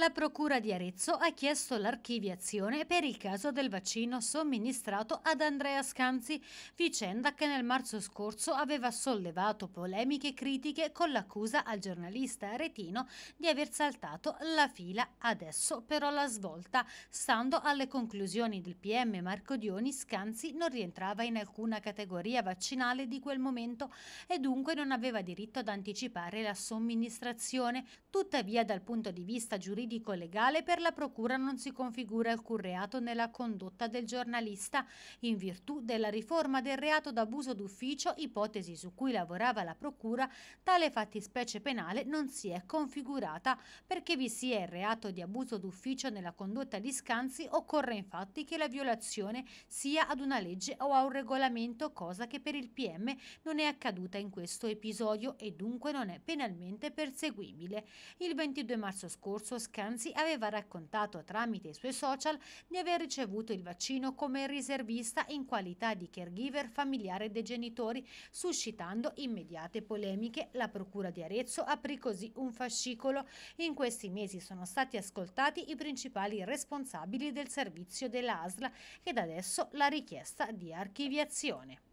La Procura di Arezzo ha chiesto l'archiviazione per il caso del vaccino somministrato ad Andrea Scanzi, vicenda che nel marzo scorso aveva sollevato polemiche critiche con l'accusa al giornalista aretino di aver saltato la fila. Adesso però la svolta. Stando alle conclusioni del PM Marco Dioni, Scanzi non rientrava in alcuna categoria vaccinale di quel momento e dunque non aveva diritto ad anticipare la somministrazione. Tuttavia dal punto di vista giuridico giuridico legale per la Procura non si configura alcun reato nella condotta del giornalista, in virtù della riforma del reato d'abuso d'ufficio, ipotesi su cui lavorava la Procura, tale fattispecie penale non si è configurata. Perché vi sia il reato di abuso d'ufficio nella condotta di scanzi occorre infatti che la violazione sia ad una legge o a un regolamento, cosa che per il PM non è accaduta in questo episodio e dunque non è penalmente perseguibile. Il 22 marzo scorso Sky Scanzi aveva raccontato tramite i suoi social di aver ricevuto il vaccino come riservista in qualità di caregiver familiare dei genitori, suscitando immediate polemiche. La Procura di Arezzo aprì così un fascicolo. In questi mesi sono stati ascoltati i principali responsabili del servizio dell'ASLA ed adesso la richiesta di archiviazione.